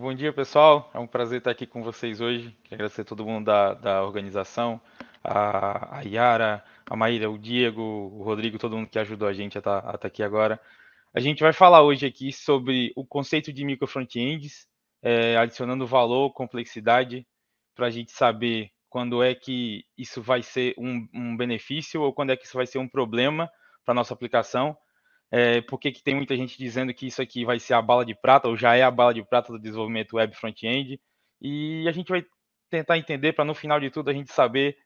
Bom dia, pessoal. É um prazer estar aqui com vocês hoje. Quero agradecer a todo mundo da, da organização, a, a Yara, a Maíra, o Diego, o Rodrigo, todo mundo que ajudou a gente a estar, tá, tá aqui agora. A gente vai falar hoje aqui sobre o conceito de microfrontends, é, adicionando valor, complexidade, para a gente saber quando é que isso vai ser um, um benefício ou quando é que isso vai ser um problema para nossa aplicação é, porque que tem muita gente dizendo que isso aqui vai ser a bala de prata, ou já é a bala de prata do desenvolvimento web front-end, e a gente vai tentar entender para no final de tudo a gente saber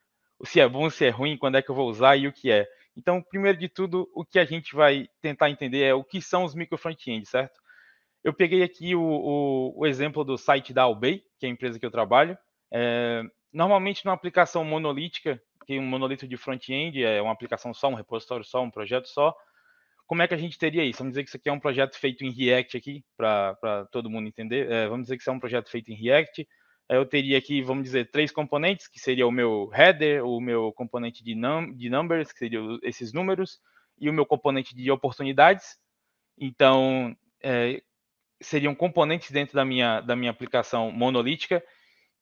se é bom, se é ruim, quando é que eu vou usar e o que é. Então, primeiro de tudo, o que a gente vai tentar entender é o que são os micro front-end, certo? Eu peguei aqui o, o, o, exemplo do site da Albay, que é a empresa que eu trabalho. É, normalmente, numa aplicação monolítica, que um monolito de front-end é uma aplicação só, um repositório só, um projeto só, como é que a gente teria isso? Vamos dizer que isso aqui é um projeto feito em React aqui, para todo mundo entender. É, vamos dizer que isso é um projeto feito em React. É, eu teria aqui, vamos dizer, três componentes, que seria o meu header, o meu componente de, num de numbers, que seriam esses números, e o meu componente de oportunidades. Então, é, seriam componentes dentro da minha, da minha aplicação monolítica.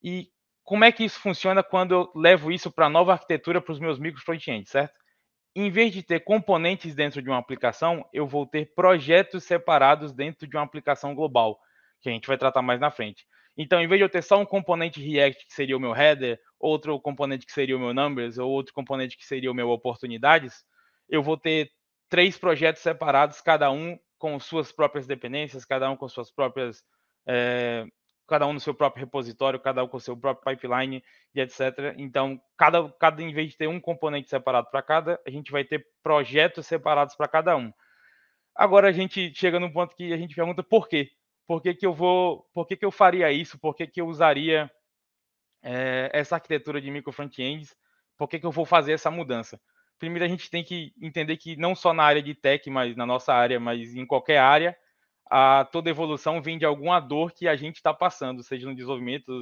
E como é que isso funciona quando eu levo isso para a nova arquitetura para os meus micro certo? em vez de ter componentes dentro de uma aplicação, eu vou ter projetos separados dentro de uma aplicação global, que a gente vai tratar mais na frente. Então, em vez de eu ter só um componente React, que seria o meu header, outro componente que seria o meu numbers, ou outro componente que seria o meu oportunidades, eu vou ter três projetos separados, cada um com suas próprias dependências, cada um com suas próprias é, cada um no seu próprio repositório, cada um com o seu próprio pipeline e etc. Então, cada, cada em vez de ter um componente separado para cada, a gente vai ter projetos separados para cada um. Agora a gente chega num ponto que a gente pergunta por quê? Por que, que eu vou, por que, que eu faria isso? Por que, que eu usaria é, essa arquitetura de micro frontends? Por que, que eu vou fazer essa mudança? Primeiro a gente tem que entender que não só na área de tech, mas na nossa área, mas em qualquer área, a toda evolução vem de alguma dor que a gente está passando, seja no desenvolvimento,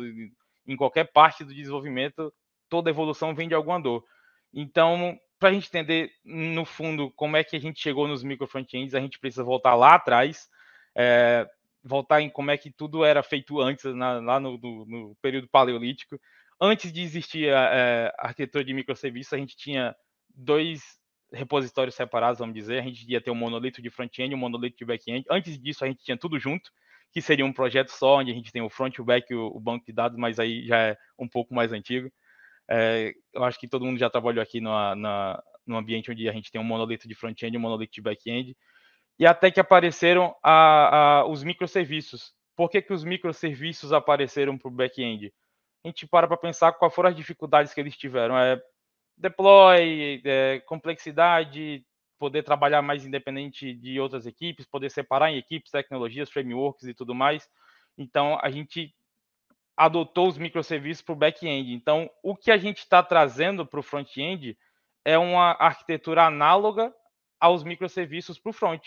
em qualquer parte do desenvolvimento, toda evolução vem de alguma dor. Então, para a gente entender, no fundo, como é que a gente chegou nos micro frontends, a gente precisa voltar lá atrás, é, voltar em como é que tudo era feito antes, na, lá no, no, no, período paleolítico. Antes de existir a, a é, arquitetura de microserviços, a gente tinha dois repositórios separados, vamos dizer. A gente ia ter um monolito de front-end, um monolito de back-end. Antes disso, a gente tinha tudo junto, que seria um projeto só, onde a gente tem o front, o back, o, banco de dados, mas aí já é um pouco mais antigo. É, eu acho que todo mundo já trabalhou aqui na, no ambiente onde a gente tem um monolito de front-end, um monolito de back-end. E até que apareceram a, a, os microserviços. Por que, que os microserviços apareceram para o back-end? A gente para para pensar quais foram as dificuldades que eles tiveram. É, deploy, é, complexidade, poder trabalhar mais independente de outras equipes, poder separar em equipes, tecnologias, frameworks e tudo mais. Então, a gente adotou os microserviços para o back-end. Então, o que a gente está trazendo para o front-end é uma arquitetura análoga aos microserviços para o front,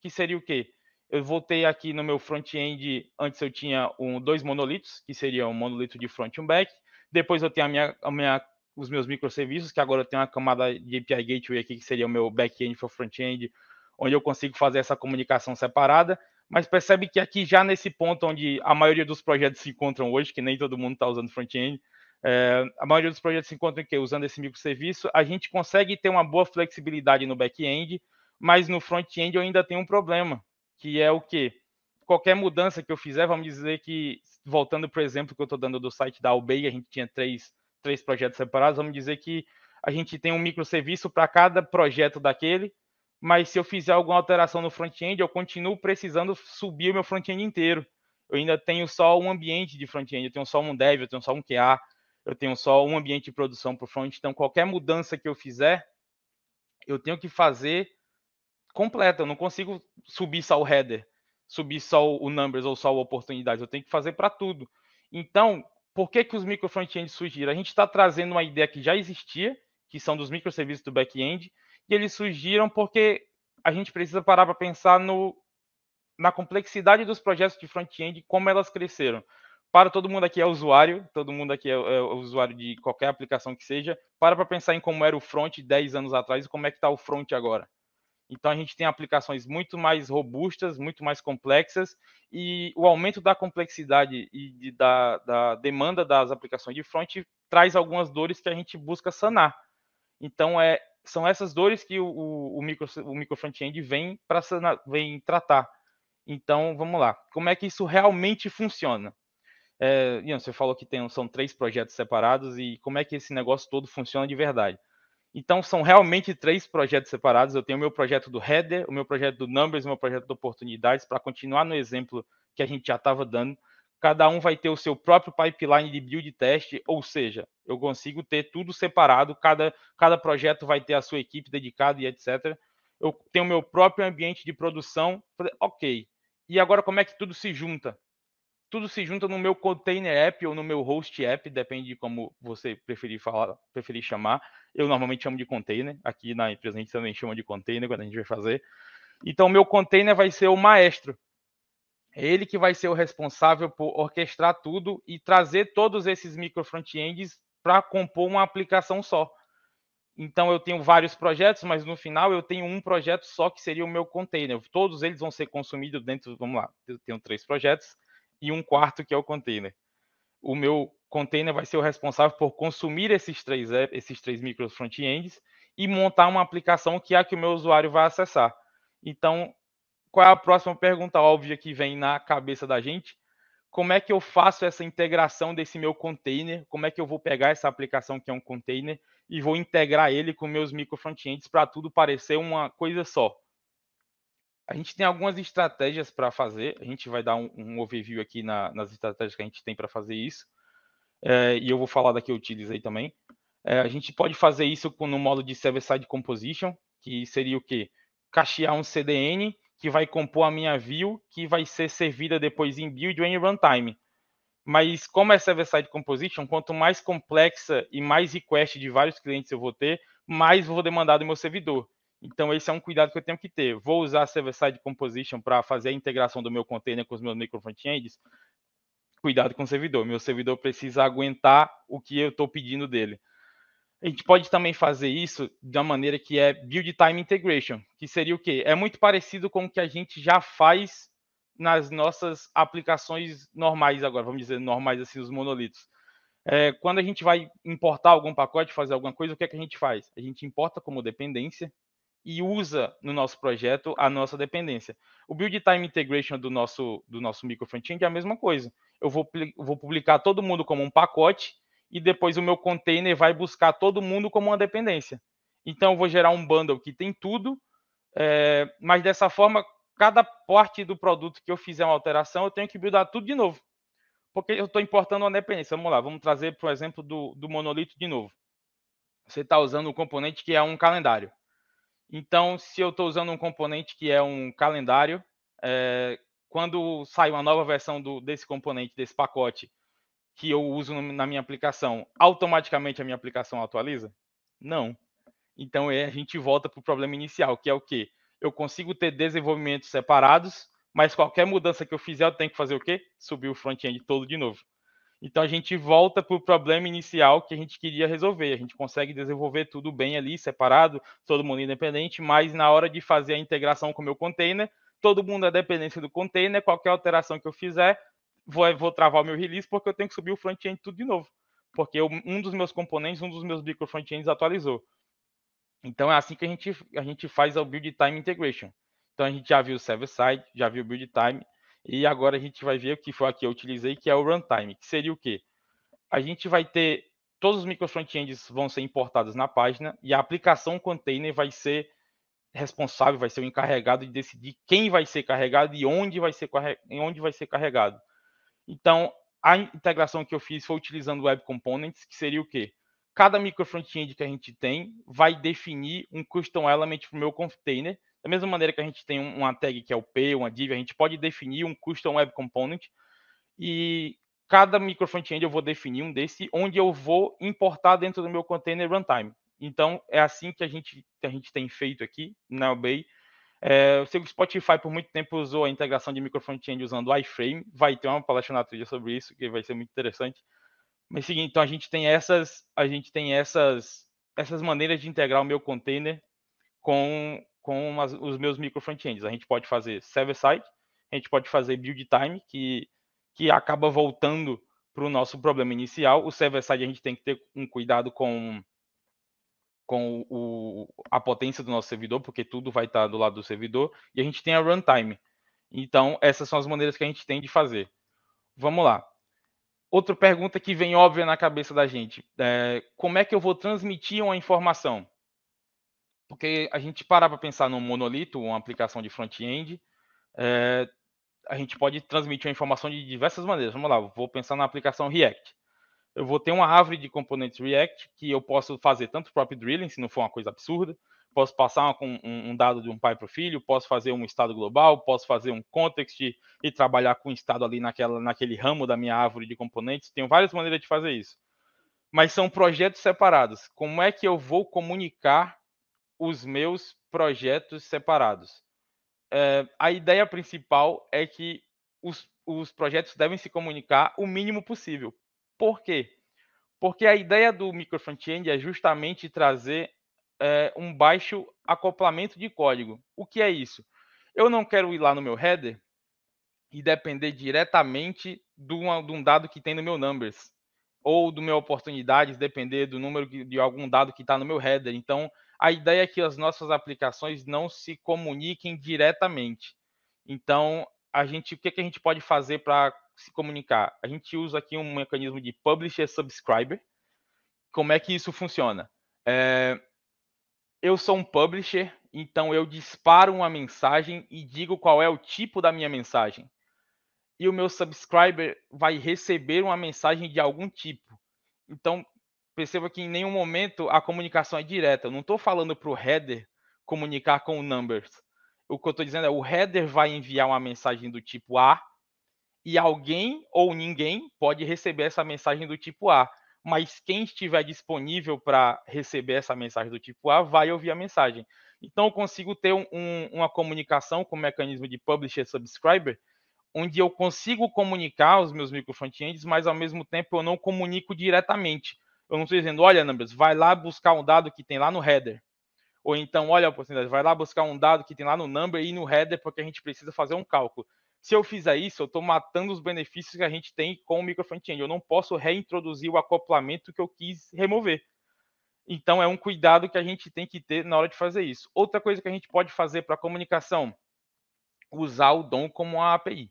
que seria o quê? Eu voltei aqui no meu front-end, antes eu tinha um, dois monolitos, que seriam um monolito de front e um back. Depois eu tenho a minha, a minha os meus microserviços, que agora eu tenho uma camada de API Gateway aqui, que seria o meu back-end para front-end, onde eu consigo fazer essa comunicação separada. Mas percebe que aqui, já nesse ponto onde a maioria dos projetos se encontram hoje, que nem todo mundo está usando front-end, é, a maioria dos projetos se encontram que, usando esse microserviço, a gente consegue ter uma boa flexibilidade no back-end, mas no front-end eu ainda tenho um problema, que é o que qualquer mudança que eu fizer, vamos dizer que, voltando para o exemplo que eu estou dando do site da Albeia, a gente tinha três três projetos separados, vamos dizer que a gente tem um microserviço para cada projeto daquele, mas se eu fizer alguma alteração no front-end, eu continuo precisando subir o meu front-end inteiro. Eu ainda tenho só um ambiente de front-end, eu tenho só um dev, eu tenho só um QA, eu tenho só um ambiente de produção para o front. Então, qualquer mudança que eu fizer, eu tenho que fazer completa. Eu não consigo subir só o header, subir só o numbers ou só a oportunidade. Eu tenho que fazer para tudo. Então, por que, que os micro front end surgiram? A gente está trazendo uma ideia que já existia, que são dos microserviços do back-end, e eles surgiram porque a gente precisa parar para pensar no, na complexidade dos projetos de front-end, como elas cresceram. Para todo mundo aqui é usuário, todo mundo aqui é, é usuário de qualquer aplicação que seja, para para pensar em como era o front 10 anos atrás e como é que está o front agora. Então a gente tem aplicações muito mais robustas, muito mais complexas, e o aumento da complexidade e de, da, da, demanda das aplicações de front traz algumas dores que a gente busca sanar. Então é, são essas dores que o, o, o micro, o micro front-end vem, vem tratar. Então vamos lá, como é que isso realmente funciona? É, Ian, você falou que tem, são três projetos separados e como é que esse negócio todo funciona de verdade? Então, são realmente três projetos separados. Eu tenho o meu projeto do Header, o meu projeto do Numbers, o meu projeto de oportunidades, para continuar no exemplo que a gente já estava dando. Cada um vai ter o seu próprio pipeline de build teste, ou seja, eu consigo ter tudo separado, cada, cada projeto vai ter a sua equipe dedicada e etc. Eu tenho o meu próprio ambiente de produção, ok. E agora como é que tudo se junta? tudo se junta no meu container app ou no meu host app, depende de como você preferir falar, preferir chamar. Eu normalmente chamo de container, aqui na empresa a gente também chama de container quando a gente vai fazer. Então, meu container vai ser o maestro. É ele que vai ser o responsável por orquestrar tudo e trazer todos esses micro frontends para compor uma aplicação só. Então, eu tenho vários projetos, mas no final eu tenho um projeto só que seria o meu container. Todos eles vão ser consumidos dentro, vamos lá, eu tenho três projetos e um quarto que é o container. O meu container vai ser o responsável por consumir esses três, esses três micro front-ends e montar uma aplicação que é a que o meu usuário vai acessar. Então, qual é a próxima pergunta óbvia que vem na cabeça da gente? Como é que eu faço essa integração desse meu container? Como é que eu vou pegar essa aplicação que é um container e vou integrar ele com meus micro front-ends para tudo parecer uma coisa só? A gente tem algumas estratégias para fazer, a gente vai dar um, um overview aqui na, nas estratégias que a gente tem para fazer isso, é, e eu vou falar da que eu utilizei também. É, a gente pode fazer isso com, no modo de server-side composition, que seria o quê? Cachear um CDN que vai compor a minha view, que vai ser servida depois em build ou em runtime. Mas como é server-side composition, quanto mais complexa e mais request de vários clientes eu vou ter, mais vou demandar do meu servidor. Então, esse é um cuidado que eu tenho que ter. Vou usar server-side composition para fazer a integração do meu container com os meus micro frontends. Cuidado com o servidor. Meu servidor precisa aguentar o que eu estou pedindo dele. A gente pode também fazer isso de uma maneira que é build time integration, que seria o quê? É muito parecido com o que a gente já faz nas nossas aplicações normais agora, vamos dizer, normais assim, os monolitos. É, quando a gente vai importar algum pacote, fazer alguma coisa, o que é que a gente faz? A gente importa como dependência, e usa no nosso projeto a nossa dependência. O build time integration do nosso do nosso micro é a mesma coisa. Eu vou, vou publicar todo mundo como um pacote e depois o meu container vai buscar todo mundo como uma dependência. Então eu vou gerar um bundle que tem tudo, é, mas dessa forma cada parte do produto que eu fizer uma alteração eu tenho que buildar tudo de novo, porque eu estou importando uma dependência. Vamos lá, vamos trazer por exemplo do, do monolito de novo. Você está usando um componente que é um calendário. Então, se eu estou usando um componente que é um calendário, é, quando sai uma nova versão do, desse componente, desse pacote, que eu uso na minha aplicação, automaticamente a minha aplicação atualiza? Não. Então, é, a gente volta para o problema inicial, que é o quê? Eu consigo ter desenvolvimentos separados, mas qualquer mudança que eu fizer, eu tenho que fazer o quê? Subir o front-end todo de novo. Então a gente volta para o problema inicial que a gente queria resolver. A gente consegue desenvolver tudo bem ali, separado, todo mundo independente, mas na hora de fazer a integração com o meu container, todo mundo é dependência do container, qualquer alteração que eu fizer, vou, eh, vou travar o meu release porque eu tenho que subir o front-end tudo de novo. Porque eu, um dos meus componentes, um dos meus micro front-ends atualizou. Então é assim que a gente, a gente faz o build time integration. Então a gente já viu o server side, já viu o build time, e agora a gente vai ver o que foi aqui eu utilizei, que é o runtime, que seria o quê? A gente vai ter todos os micro frontends vão ser importados na página e a aplicação container vai ser responsável, vai ser o encarregado de decidir quem vai ser carregado e onde vai ser, onde vai ser carregado. Então, a integração que eu fiz foi utilizando Web Components, que seria o quê? Cada micro frontend que a gente tem vai definir um custom element para o meu container da mesma maneira que a gente tem uma tag que é o P, uma div, a gente pode definir um custom web component e cada micro front-end eu vou definir um desse onde eu vou importar dentro do meu container runtime. Então é assim que a gente, que a gente tem feito aqui na Obey. É, eu sei que o Spotify por muito tempo usou a integração de micro front-end usando o iframe. Vai ter uma palestra na trilha sobre isso que vai ser muito interessante. Mas seguinte, então a gente tem essas, a gente tem essas, essas maneiras de integrar o meu container com com as, os meus micro frontends. A gente pode fazer server-side, a gente pode fazer build time, que, que acaba voltando para o nosso problema inicial. O server-side a gente tem que ter um cuidado com, com o, a potência do nosso servidor, porque tudo vai estar tá do lado do servidor. E a gente tem a runtime. Então, essas são as maneiras que a gente tem de fazer. Vamos lá. Outra pergunta que vem óbvia na cabeça da gente: é, como é que eu vou transmitir uma informação? Porque a gente parar para pensar num monolito, uma aplicação de front-end, é, a gente pode transmitir a informação de diversas maneiras. Vamos lá, vou pensar na aplicação React. Eu vou ter uma árvore de componentes React que eu posso fazer tanto próprio drilling, se não for uma coisa absurda, posso passar um, um, um dado de um pai para o filho, posso fazer um estado global, posso fazer um context e, e trabalhar com o estado ali naquela, naquele ramo da minha árvore de componentes. Tenho várias maneiras de fazer isso. Mas são projetos separados. Como é que eu vou comunicar os meus projetos separados. É, a ideia principal é que os, os projetos devem se comunicar o mínimo possível. Por quê? Porque a ideia do micro front-end é justamente trazer é, um baixo acoplamento de código. O que é isso? Eu não quero ir lá no meu header e depender diretamente de, uma, de um dado que tem no meu numbers ou do meu oportunidades, depender do número de algum dado que está no meu header. Então, a ideia é que as nossas aplicações não se comuniquem diretamente. Então, a gente, o que, que a gente pode fazer para se comunicar? A gente usa aqui um mecanismo de publisher subscriber. Como é que isso funciona? É, eu sou um publisher, então eu disparo uma mensagem e digo qual é o tipo da minha mensagem. E o meu subscriber vai receber uma mensagem de algum tipo. Então, perceba que em nenhum momento a comunicação é direta. Eu não estou falando para o header comunicar com o numbers. O que eu estou dizendo é o header vai enviar uma mensagem do tipo A e alguém ou ninguém pode receber essa mensagem do tipo A. Mas quem estiver disponível para receber essa mensagem do tipo A vai ouvir a mensagem. Então eu consigo ter um, um, uma comunicação com o mecanismo de publisher subscriber, onde eu consigo comunicar os meus microfrontends, mas ao mesmo tempo eu não comunico diretamente eu não estou dizendo, olha, Numbers, vai lá buscar um dado que tem lá no header. Ou então, olha a oportunidade, vai lá buscar um dado que tem lá no number e no header, porque a gente precisa fazer um cálculo. Se eu fizer isso, eu estou matando os benefícios que a gente tem com o microfrontend. Eu não posso reintroduzir o acoplamento que eu quis remover. Então, é um cuidado que a gente tem que ter na hora de fazer isso. Outra coisa que a gente pode fazer para comunicação, usar o DOM como uma API.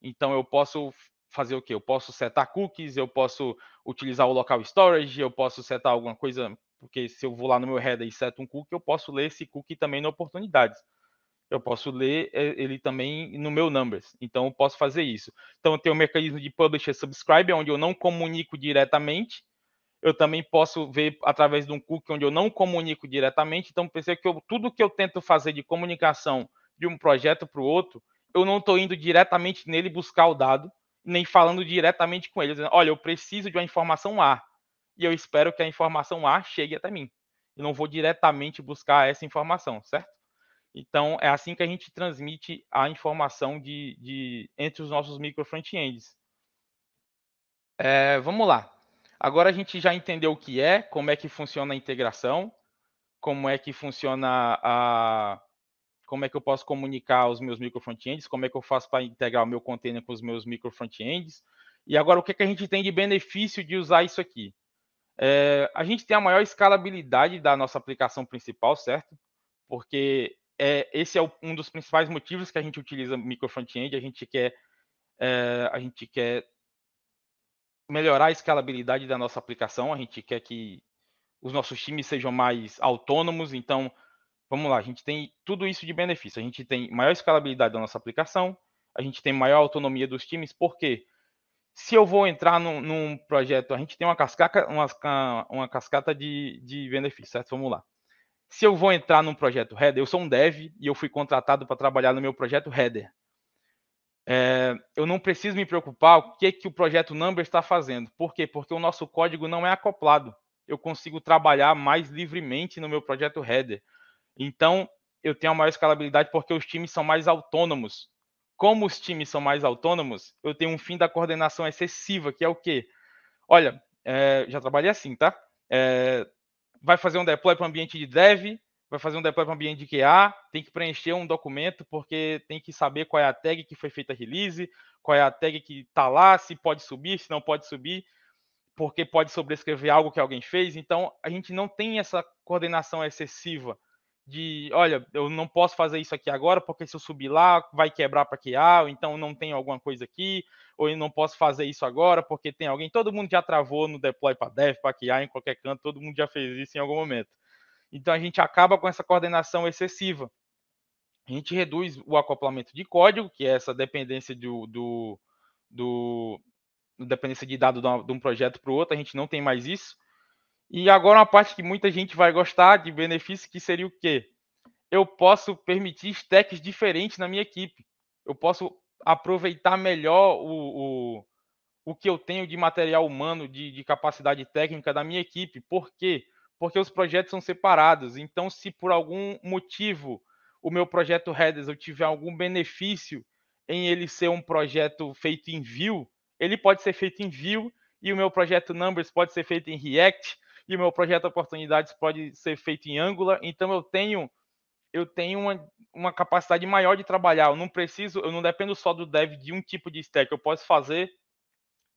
Então, eu posso fazer o que? Eu posso setar cookies, eu posso utilizar o local storage, eu posso setar alguma coisa, porque se eu vou lá no meu header e seto um cookie, eu posso ler esse cookie também na oportunidades. Eu posso ler é, ele também no meu numbers. Então eu posso fazer isso. Então eu tenho o um mecanismo de publisher subscribe, onde eu não comunico diretamente. Eu também posso ver através de um cookie onde eu não comunico diretamente. Então pensei que eu, tudo que eu tento fazer de comunicação de um projeto para o outro, eu não estou indo diretamente nele buscar o dado nem falando diretamente com eles olha, eu preciso de uma informação A e eu espero que a informação A chegue até mim. e não vou diretamente buscar essa informação, certo? Então, é assim que a gente transmite a informação de, de entre os nossos micro front-ends. É, vamos lá. Agora a gente já entendeu o que é, como é que funciona a integração, como é que funciona a, como é que eu posso comunicar os meus micro frontends, como é que eu faço para integrar o meu container com os meus micro frontends. E agora, o que, é que a gente tem de benefício de usar isso aqui? É, a gente tem a maior escalabilidade da nossa aplicação principal, certo? Porque é, esse é um dos principais motivos que a gente utiliza micro frontend, a gente quer é, a gente quer melhorar a escalabilidade da nossa aplicação, a gente quer que os nossos times sejam mais autônomos, então vamos lá, a gente tem tudo isso de benefício. A gente tem maior escalabilidade da nossa aplicação, a gente tem maior autonomia dos times, porque se eu vou entrar num, num projeto, a gente tem uma cascata, uma, uma cascata de, de benefícios, certo? Vamos lá. Se eu vou entrar num projeto header, eu sou um dev e eu fui contratado para trabalhar no meu projeto header. É, eu não preciso me preocupar o que, que o projeto Number está fazendo. Por quê? Porque o nosso código não é acoplado. Eu consigo trabalhar mais livremente no meu projeto header. Então, eu tenho uma maior escalabilidade porque os times são mais autônomos. Como os times são mais autônomos, eu tenho um fim da coordenação excessiva, que é o quê? Olha, é, já trabalhei assim, tá? É, vai fazer um deploy para o ambiente de dev, vai fazer um deploy para o ambiente de QA, tem que preencher um documento porque tem que saber qual é a tag que foi feita a release, qual é a tag que está lá, se pode subir, se não pode subir, porque pode sobrescrever algo que alguém fez. Então, a gente não tem essa coordenação excessiva de, olha, eu não posso fazer isso aqui agora, porque se eu subir lá, vai quebrar para que ah, ou então não tem alguma coisa aqui, ou eu não posso fazer isso agora, porque tem alguém, todo mundo já travou no deploy para dev, para que ah, em qualquer canto, todo mundo já fez isso em algum momento. Então a gente acaba com essa coordenação excessiva. A gente reduz o acoplamento de código, que é essa dependência do, do, do dependência de dado de um projeto para o outro, a gente não tem mais isso e agora uma parte que muita gente vai gostar de benefício, que seria o quê? Eu posso permitir stacks diferentes na minha equipe. Eu posso aproveitar melhor o, o, o que eu tenho de material humano, de, de capacidade técnica da minha equipe. Por quê? Porque os projetos são separados. Então, se por algum motivo o meu projeto Headers eu tiver algum benefício em ele ser um projeto feito em Vue, ele pode ser feito em Vue e o meu projeto Numbers pode ser feito em React e o meu projeto Oportunidades pode ser feito em Angular, então eu tenho eu tenho uma, uma capacidade maior de trabalhar, eu não preciso, eu não dependo só do dev de um tipo de stack, eu posso fazer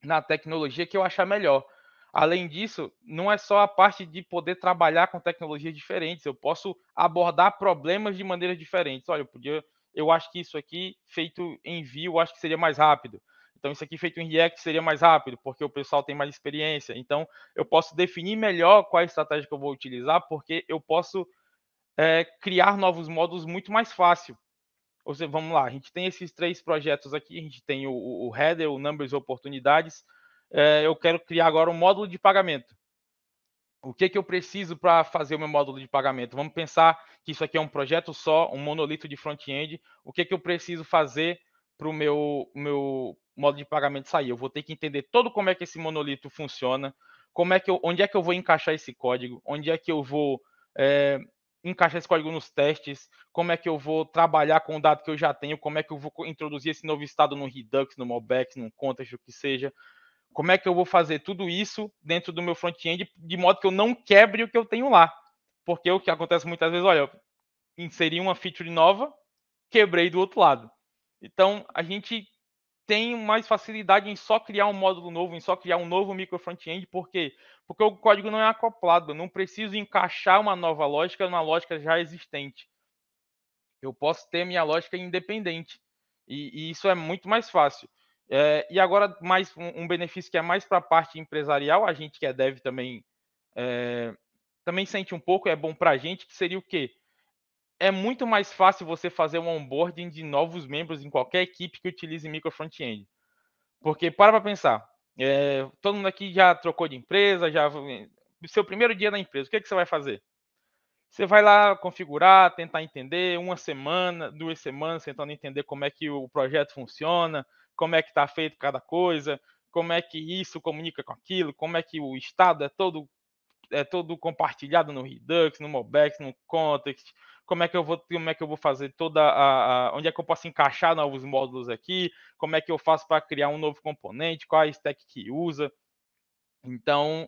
na tecnologia que eu achar melhor. Além disso, não é só a parte de poder trabalhar com tecnologias diferentes, eu posso abordar problemas de maneiras diferentes. Olha, eu podia, eu acho que isso aqui feito em Vue, eu acho que seria mais rápido. Então, isso aqui feito em React seria mais rápido, porque o pessoal tem mais experiência. Então, eu posso definir melhor qual é a estratégia que eu vou utilizar, porque eu posso é, criar novos módulos muito mais fácil. Ou seja, vamos lá, a gente tem esses três projetos aqui, a gente tem o, o header, o numbers, oportunidades. É, eu quero criar agora um módulo de pagamento. O que, é que eu preciso para fazer o meu módulo de pagamento? Vamos pensar que isso aqui é um projeto só, um monolito de front-end. O que, é que eu preciso fazer para o meu, meu modo de pagamento sair. Eu vou ter que entender todo como é que esse monolito funciona, como é que eu, onde é que eu vou encaixar esse código, onde é que eu vou é, encaixar esse código nos testes, como é que eu vou trabalhar com o dado que eu já tenho, como é que eu vou introduzir esse novo estado no Redux, no Mobex, no Context, o que seja. Como é que eu vou fazer tudo isso dentro do meu front-end de modo que eu não quebre o que eu tenho lá? Porque o que acontece muitas vezes, olha, eu inseri uma feature nova, quebrei do outro lado. Então, a gente tem mais facilidade em só criar um módulo novo, em só criar um novo micro front-end, por quê? Porque o código não é acoplado, eu não preciso encaixar uma nova lógica numa lógica já existente. Eu posso ter minha lógica independente, e, e isso é muito mais fácil. É, e agora, mais um, um, benefício que é mais para a parte empresarial, a gente que é dev também, é, também sente um pouco, é bom para a gente, que seria o quê? é muito mais fácil você fazer um onboarding de novos membros em qualquer equipe que utilize micro front-end. Porque para para pensar, é, todo mundo aqui já trocou de empresa, já eh, seu primeiro dia na empresa, o que, é que você vai fazer? Você vai lá configurar, tentar entender, uma semana, duas semanas, tentando entender como é que o projeto funciona, como é que está feito cada coisa, como é que isso comunica com aquilo, como é que o estado é todo é todo compartilhado no Redux, no Mobex, no Context, como é que eu vou, como é que eu vou fazer toda a, a onde é que eu posso encaixar novos módulos aqui, como é que eu faço para criar um novo componente, qual a stack que usa. Então,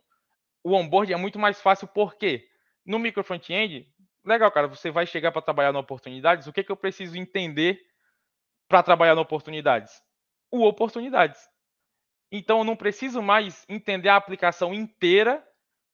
o onboard é muito mais fácil porque no micro front-end, legal, cara, você vai chegar para trabalhar na oportunidades, o que é que eu preciso entender para trabalhar na oportunidades? O oportunidades. Então, eu não preciso mais entender a aplicação inteira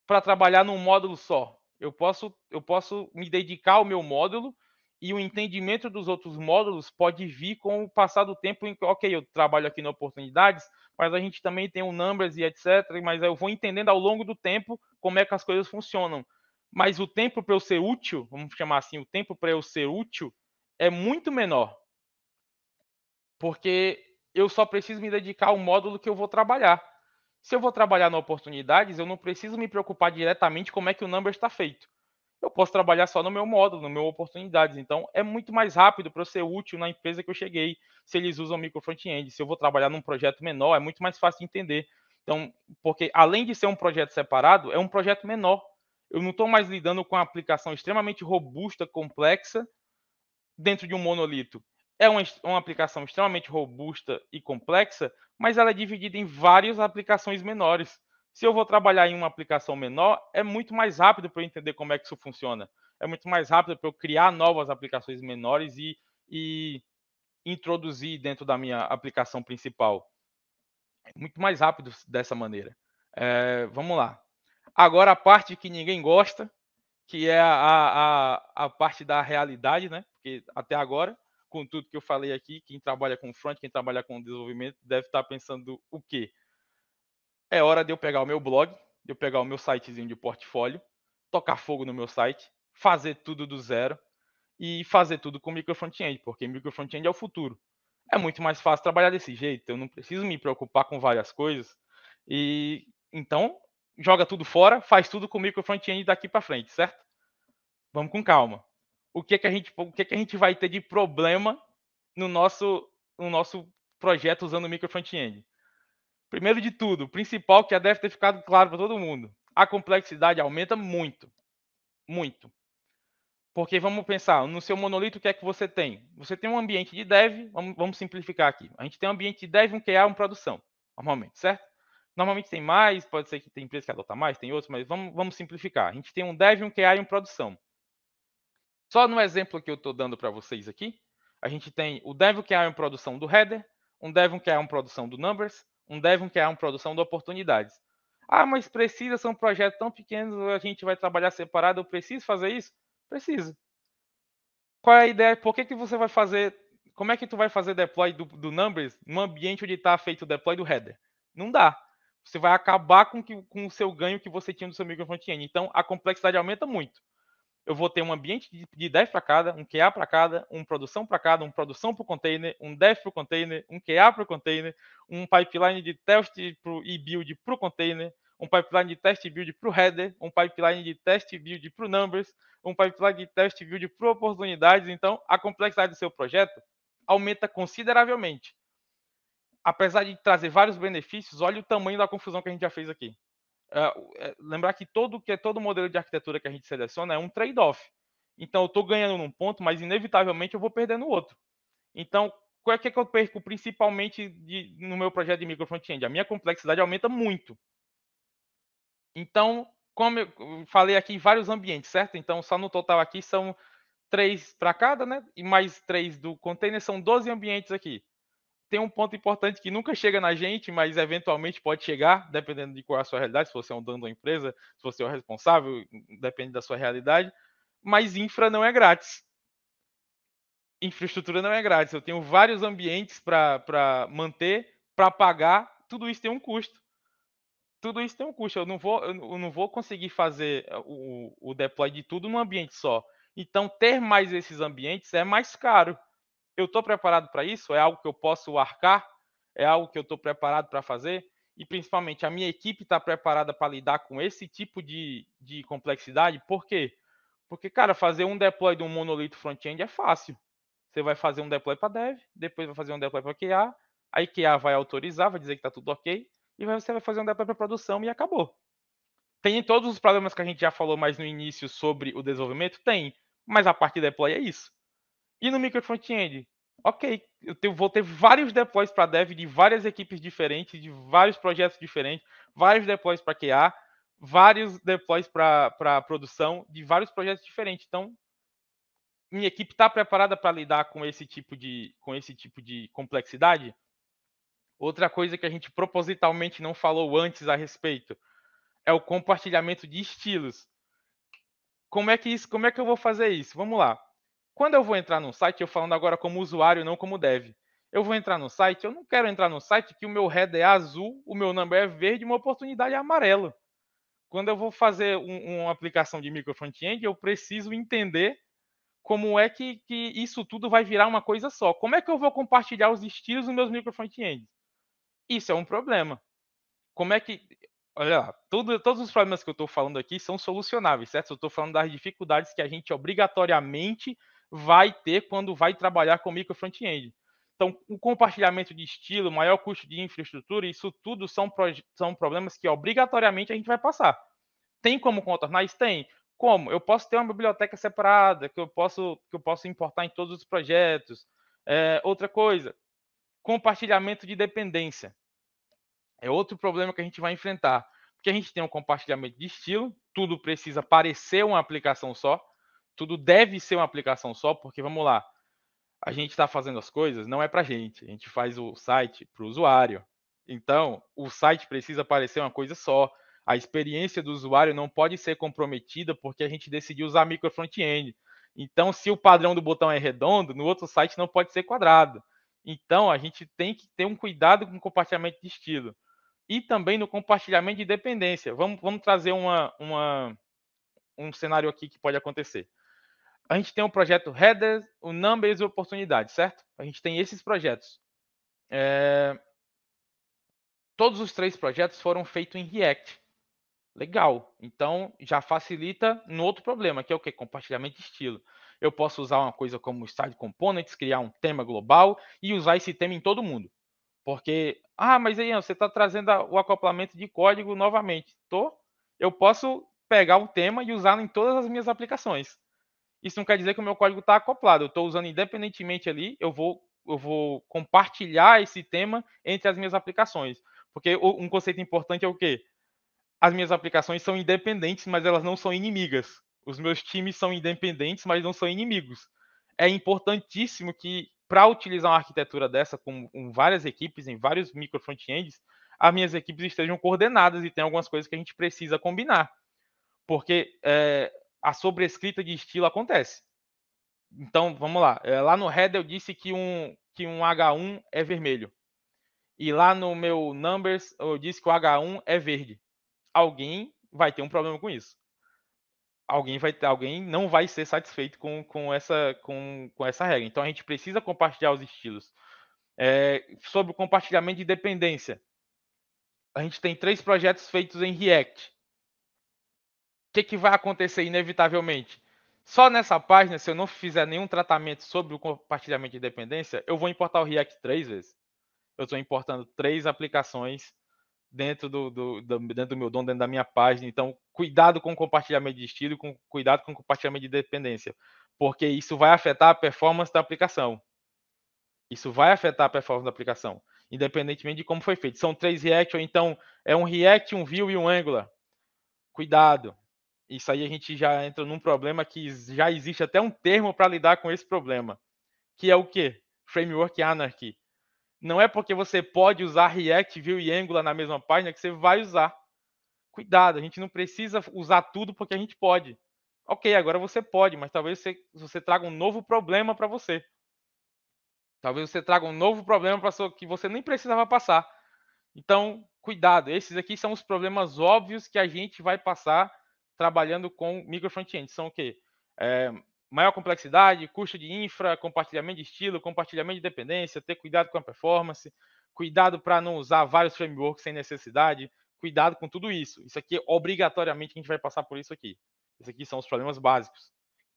para trabalhar num módulo só eu posso, eu posso me dedicar ao meu módulo e o entendimento dos outros módulos pode vir com o passar do tempo em que, ok, eu trabalho aqui na oportunidades, mas a gente também tem o um numbers e etc. Mas eu vou entendendo ao longo do tempo como é que as coisas funcionam. Mas o tempo para eu ser útil, vamos chamar assim, o tempo para eu ser útil é muito menor. Porque eu só preciso me dedicar ao módulo que eu vou trabalhar. Se eu vou trabalhar na oportunidades, eu não preciso me preocupar diretamente como é que o number está feito. Eu posso trabalhar só no meu módulo, no meu oportunidades. Então, é muito mais rápido para eu ser útil na empresa que eu cheguei, se eles usam micro front-end. Se eu vou trabalhar num projeto menor, é muito mais fácil de entender. Então, porque além de ser um projeto separado, é um projeto menor. Eu não estou mais lidando com uma aplicação extremamente robusta, complexa, dentro de um monolito. É uma, uma aplicação extremamente robusta e complexa, mas ela é dividida em várias aplicações menores. Se eu vou trabalhar em uma aplicação menor, é muito mais rápido para eu entender como é que isso funciona. É muito mais rápido para eu criar novas aplicações menores e, e introduzir dentro da minha aplicação principal. É muito mais rápido dessa maneira. É, vamos lá. Agora a parte que ninguém gosta, que é a, a, a parte da realidade, né? Porque até agora com tudo que eu falei aqui, quem trabalha com front, quem trabalha com desenvolvimento, deve estar tá pensando o quê? É hora de eu pegar o meu blog, de eu pegar o meu sitezinho de portfólio, tocar fogo no meu site, fazer tudo do zero e fazer tudo com micro front-end, porque micro front-end é o futuro. É muito mais fácil trabalhar desse jeito, eu não preciso me preocupar com várias coisas. E então, joga tudo fora, faz tudo com micro front-end daqui para frente, certo? Vamos com calma o que, é que, a, gente, o que, é que a gente vai ter de problema no nosso, no nosso projeto usando o micro front-end. Primeiro de tudo, o principal que já deve ter ficado claro para todo mundo, a complexidade aumenta muito. Muito. Porque vamos pensar, no seu monolito, o que é que você tem? Você tem um ambiente de dev, vamos, vamos simplificar aqui. A gente tem um ambiente de dev, um QA, um produção, normalmente, certo? Normalmente tem mais, pode ser que tem empresa que adota mais, tem outros, mas vamos, vamos simplificar. A gente tem um dev, um QA e um produção. Só no exemplo que eu estou dando para vocês aqui, a gente tem o Devon que é uma produção do header, um Devon que é uma produção do numbers, um Devon que é uma produção de oportunidades. Ah, mas precisa, são projetos tão pequenos, a gente vai trabalhar separado, eu preciso fazer isso? Preciso. Qual é a ideia? Por que, que você vai fazer como é que tu vai fazer deploy do, do Numbers num ambiente onde está feito o deploy do header? Não dá. Você vai acabar com, que, com o seu ganho que você tinha do seu micro front-end. Então, a complexidade aumenta muito eu vou ter um ambiente de dev para cada, um QA para cada, um produção para cada, um produção para o container, um dev para o container, um QA para o container, um pipeline de teste e build para o container, um pipeline de teste build para o header, um pipeline de teste build para o numbers, um pipeline de teste build para oportunidades. Então, a complexidade do seu projeto aumenta consideravelmente. Apesar de trazer vários benefícios, olha o tamanho da confusão que a gente já fez aqui. É, é, lembrar que todo que todo modelo de arquitetura que a gente seleciona é um trade-off. Então, eu estou ganhando num ponto, mas inevitavelmente eu vou perder no outro. Então, qual é que, é que eu perco principalmente de, no meu projeto de micro front-end? A minha complexidade aumenta muito. Então, como eu falei aqui, vários ambientes, certo? Então, só no total aqui são três para cada, né? E mais três do container, são 12 ambientes aqui tem um ponto importante que nunca chega na gente, mas eventualmente pode chegar, dependendo de qual é a sua realidade, se você é um dono da empresa, se você é o responsável, depende da sua realidade. Mas infra não é grátis. Infraestrutura não é grátis. Eu tenho vários ambientes para manter, para pagar. Tudo isso tem um custo. Tudo isso tem um custo. Eu não vou, eu não vou conseguir fazer eh, o, o deploy de tudo num ambiente só. Então, ter mais esses ambientes é mais caro eu estou preparado para isso? É algo que eu posso arcar? É algo que eu estou preparado para fazer? E principalmente, a minha equipe está preparada para lidar com esse tipo de, de complexidade? Por quê? Porque, cara, fazer um deploy de um monolito front-end é fácil. Você vai fazer um deploy para dev, depois vai fazer um deploy para QA, aí QA vai autorizar, vai dizer que está tudo ok, e você vai fazer um deploy para produção e acabou. Tem todos os problemas que a gente já falou mais no início sobre o desenvolvimento? Tem, mas a parte de deploy é isso. E no micro front-end, ok, eu vou ter vários deploys para dev de várias equipes diferentes, de vários projetos diferentes, vários deploys para QA, vários deploys para produção, de vários projetos diferentes. Então, minha equipe está preparada para lidar com esse tipo de com esse tipo de complexidade? Outra coisa que a gente propositalmente não falou antes a respeito é o compartilhamento de estilos. Como é que isso, como é que eu vou fazer isso? Vamos lá. Quando eu vou entrar no site, eu falando agora como usuário, não como dev. Eu vou entrar no site, eu não quero entrar no site que o meu header é azul, o meu number é verde, uma oportunidade é amarelo. Quando eu vou fazer um, uma aplicação de micro front-end, eu preciso entender como é que, que, isso tudo vai virar uma coisa só. Como é que eu vou compartilhar os estilos dos meus micro front-ends? Isso é um problema. Como é que. Olha lá, tudo, todos os problemas que eu estou falando aqui são solucionáveis, certo? Eu estou falando das dificuldades que a gente obrigatoriamente vai ter quando vai trabalhar com micro front-end. Então, o compartilhamento de estilo, maior custo de infraestrutura, isso tudo são, são problemas que obrigatoriamente a gente vai passar. Tem como contornar isso? Tem. Como? Eu posso ter uma biblioteca separada, que eu posso, que eu posso importar em todos os projetos. É, outra coisa, compartilhamento de dependência. É outro problema que a gente vai enfrentar. Porque a gente tem um compartilhamento de estilo, tudo precisa parecer uma aplicação só tudo deve ser uma aplicação só, porque vamos lá, a gente está fazendo as coisas, não é para gente, a gente faz o site para o usuário. Então, o site precisa parecer uma coisa só. A experiência do usuário não pode ser comprometida porque a gente decidiu usar micro front-end. Então, se o padrão do botão é redondo, no outro site não pode ser quadrado. Então, a gente tem que ter um cuidado com o compartilhamento de estilo. E também no compartilhamento de dependência. Vamos, vamos trazer uma, uma um cenário aqui que pode acontecer a gente tem o um projeto Headers, o Numbers e Oportunidades, certo? A gente tem esses projetos. É... Todos os três projetos foram feitos em React. Legal. Então já facilita no outro problema, que é o que? Compartilhamento de estilo. Eu posso usar uma coisa como Style Components, criar um tema global e usar esse tema em todo mundo. Porque, ah, mas aí você está trazendo o acoplamento de código novamente. Tô. Eu posso pegar um tema e usá-lo em todas as minhas aplicações. Isso não quer dizer que o meu código está acoplado. Eu estou usando independentemente ali, eu vou, eu vou compartilhar esse tema entre as minhas aplicações. Porque um conceito importante é o quê? As minhas aplicações são independentes, mas elas não são inimigas. Os meus times são independentes, mas não são inimigos. É importantíssimo que, para utilizar uma arquitetura dessa com, com várias equipes, em vários micro front-ends, as minhas equipes estejam coordenadas e tem algumas coisas que a gente precisa combinar. Porque é, a sobrescrita de estilo acontece. Então, vamos lá. É, lá no header eu disse que um, que um H1 é vermelho. E lá no meu numbers eu disse que o H1 é verde. Alguém vai ter um problema com isso. Alguém, vai, alguém não vai ser satisfeito com, com, essa, com, com essa regra. Então a gente precisa compartilhar os estilos. É, sobre o compartilhamento de dependência. A gente tem três projetos feitos em React que, que vai acontecer inevitavelmente? Só nessa página, se eu não fizer nenhum tratamento sobre o compartilhamento de dependência, eu vou importar o React três vezes. Eu estou importando três aplicações dentro do, do, do, dentro do meu dom, dentro da minha página. Então, cuidado com o compartilhamento de estilo e com, cuidado com o compartilhamento de dependência, porque isso vai afetar a performance da aplicação. Isso vai afetar a performance da aplicação, independentemente de como foi feito. São três React, ou então é um React, um Vue e um Angular. Cuidado, isso aí a gente já entra num problema que já existe até um termo para lidar com esse problema, que é o quê? Framework Anarchy. Não é porque você pode usar React, Vue e Angular na mesma página que você vai usar. Cuidado, a gente não precisa usar tudo porque a gente pode. Ok, agora você pode, mas talvez você, você traga um novo problema para você. Talvez você traga um novo problema para que você nem precisava passar. Então, cuidado. Esses aqui são os problemas óbvios que a gente vai passar trabalhando com micro front-end. São o quê? É, maior complexidade, custo de infra, compartilhamento de estilo, compartilhamento de dependência, ter cuidado com a performance, cuidado para não usar vários frameworks sem necessidade, cuidado com tudo isso. Isso aqui, obrigatoriamente, a gente vai passar por isso aqui. Isso aqui são os problemas básicos.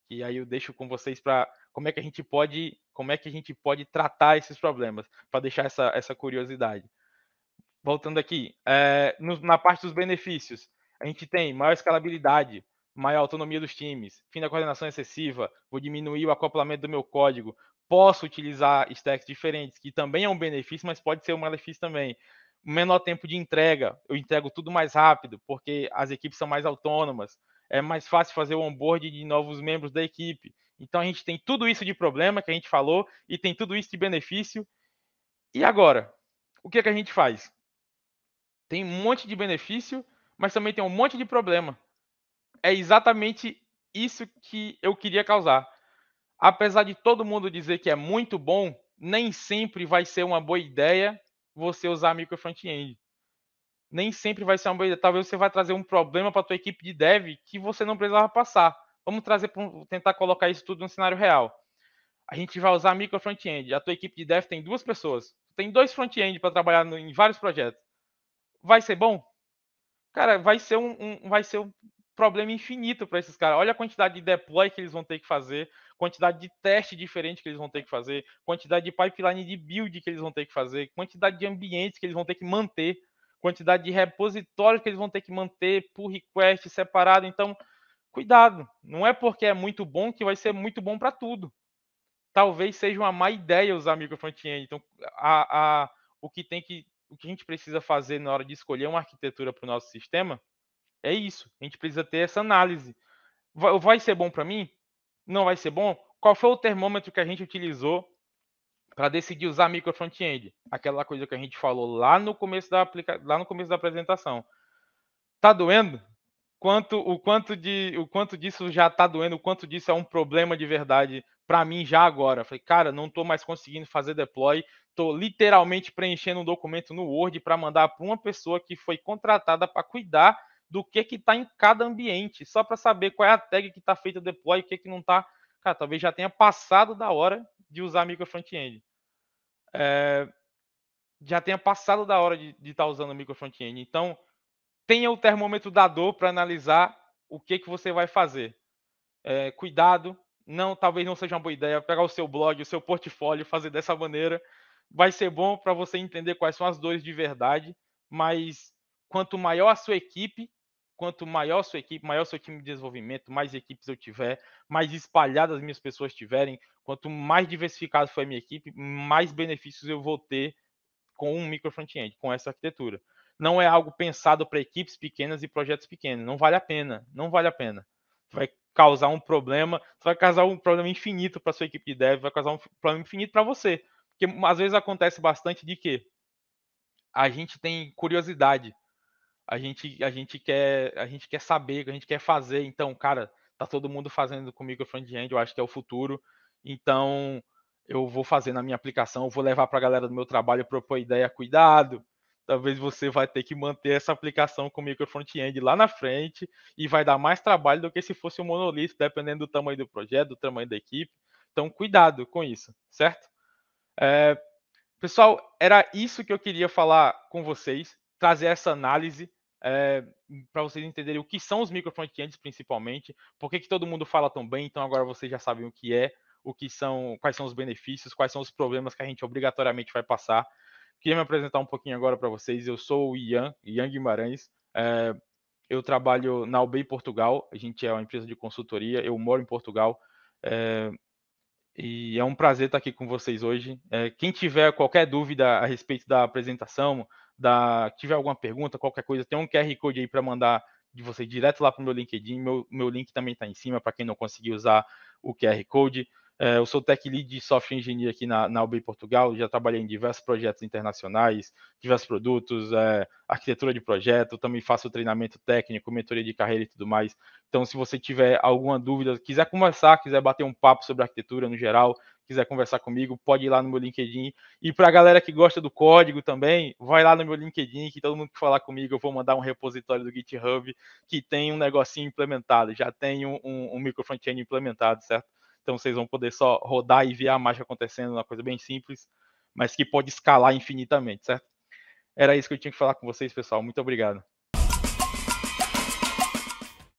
E aí eu deixo com vocês para como é que a gente pode, como é que a gente pode tratar esses problemas, para deixar essa, essa curiosidade. Voltando aqui, é, no, na parte dos benefícios, a gente tem maior escalabilidade, maior autonomia dos times, fim da coordenação excessiva, vou diminuir o acoplamento do meu código, posso utilizar stacks diferentes, que também é um benefício, mas pode ser um malefício também. Menor tempo de entrega, eu entrego tudo mais rápido, porque as equipes são mais autônomas, é mais fácil fazer o onboard de novos membros da equipe. Então a gente tem tudo isso de problema que a gente falou e tem tudo isso de benefício. E agora? O que, é que a gente faz? Tem um monte de benefício, mas também tem um monte de problema. É exatamente isso que eu queria causar. Apesar de todo mundo dizer que é muito bom, nem sempre vai ser uma boa ideia você usar micro front-end. Nem sempre vai ser uma boa ideia. Talvez você vá trazer um problema para a tua equipe de dev que você não precisava passar. Vamos trazer tentar colocar isso tudo no cenário real. A gente vai usar micro front-end. A tua equipe de dev tem duas pessoas. Tem dois front-end para trabalhar em vários projetos. Vai ser bom? cara, vai ser um, um vai ser um problema infinito para esses caras. Olha a quantidade de deploy que eles vão ter que fazer, quantidade de teste diferente que eles vão ter que fazer, quantidade de pipeline de build que eles vão ter que fazer, quantidade de ambientes que eles vão ter que manter, quantidade de repositórios que eles vão ter que manter por request separado. Então, cuidado, não é porque é muito bom que vai ser muito bom para tudo. Talvez seja uma má ideia usar micro front-end. Então, a, a, o que tem que o que a gente precisa fazer na hora de escolher uma arquitetura para o nosso sistema é isso. A gente precisa ter essa análise. Vai, vai ser bom para mim? Não vai ser bom? Qual foi o termômetro que a gente utilizou para decidir usar micro front-end? Aquela coisa que a gente falou lá no começo da aplica... lá no começo da apresentação. Tá doendo? Quanto o quanto de o quanto disso já tá doendo? O quanto disso é um problema de verdade para mim já agora. Falei, cara, não estou mais conseguindo fazer deploy, estou literalmente preenchendo um documento no Word para mandar para uma pessoa que foi contratada para cuidar do que que está em cada ambiente, só para saber qual é a tag que está feita deploy e o que que não está. Cara, talvez já tenha passado da hora de usar micro front-end. É, já tenha passado da hora de estar tá usando micro front-end. Então, tenha o termômetro da dor para analisar o que que você vai fazer. É, cuidado, não, talvez não seja uma boa ideia pegar o seu blog, o seu portfólio, fazer dessa maneira. Vai ser bom para você entender quais são as dores de verdade, mas quanto maior a sua equipe, quanto maior a sua equipe, maior seu time de desenvolvimento, mais equipes eu tiver, mais espalhadas as minhas pessoas tiverem, quanto mais diversificada for a minha equipe, mais benefícios eu vou ter com um micro front-end, com essa arquitetura. Não é algo pensado para equipes pequenas e projetos pequenos, não vale a pena, não vale a pena vai causar um problema, vai causar um problema infinito para sua equipe de dev, vai causar um problema infinito para você. Porque hum, às vezes acontece bastante de que a gente tem curiosidade. A gente, a gente quer a gente quer saber, a gente quer fazer. Então, cara, tá todo mundo fazendo comigo front-end, eu acho que é o futuro. Então, eu vou fazer na minha aplicação, eu vou levar para a galera do meu trabalho propor ideia, cuidado, talvez você vai ter que manter essa aplicação com micro front-end lá na frente e vai dar mais trabalho do que se fosse um monolito, dependendo do tamanho do projeto, do tamanho da equipe. Então, cuidado com isso, certo? É, pessoal, era isso que eu queria falar com vocês, trazer essa análise é, para vocês entenderem o que são os micro front-ends, principalmente, por que, que todo mundo fala tão bem, então agora vocês já sabem o que é, o que são, quais são os benefícios, quais são os problemas que a gente obrigatoriamente vai passar. Queria me apresentar um pouquinho agora para vocês. Eu sou o Ian, Ian Guimarães. É, eu trabalho na UBI Portugal. A gente é uma empresa de consultoria. Eu moro em Portugal. É, e é um prazer estar aqui com vocês hoje. É, quem tiver qualquer dúvida a respeito da apresentação, da tiver alguma pergunta, qualquer coisa, tem um QR Code aí para mandar de você direto lá para o meu LinkedIn. Meu, meu link também está em cima para quem não conseguir usar o QR Code. É, eu sou tech lead de software engineer aqui na, na UBI Portugal, já trabalhei em diversos projetos internacionais, diversos produtos, é, arquitetura de projeto, também faço treinamento técnico, mentoria de carreira e tudo mais. Então, se você tiver alguma dúvida, quiser conversar, quiser bater um papo sobre arquitetura no geral, quiser conversar comigo, pode ir lá no meu LinkedIn. E para a galera que gosta do código também, vai lá no meu LinkedIn, que todo mundo que falar comigo, eu vou mandar um repositório do GitHub que tem um negocinho implementado, já tem um, um, um micro implementado, certo? Então vocês vão poder só rodar e ver a mágica acontecendo, uma coisa bem simples, mas que pode escalar infinitamente, certo? Era isso que eu tinha que falar com vocês, pessoal. Muito obrigado.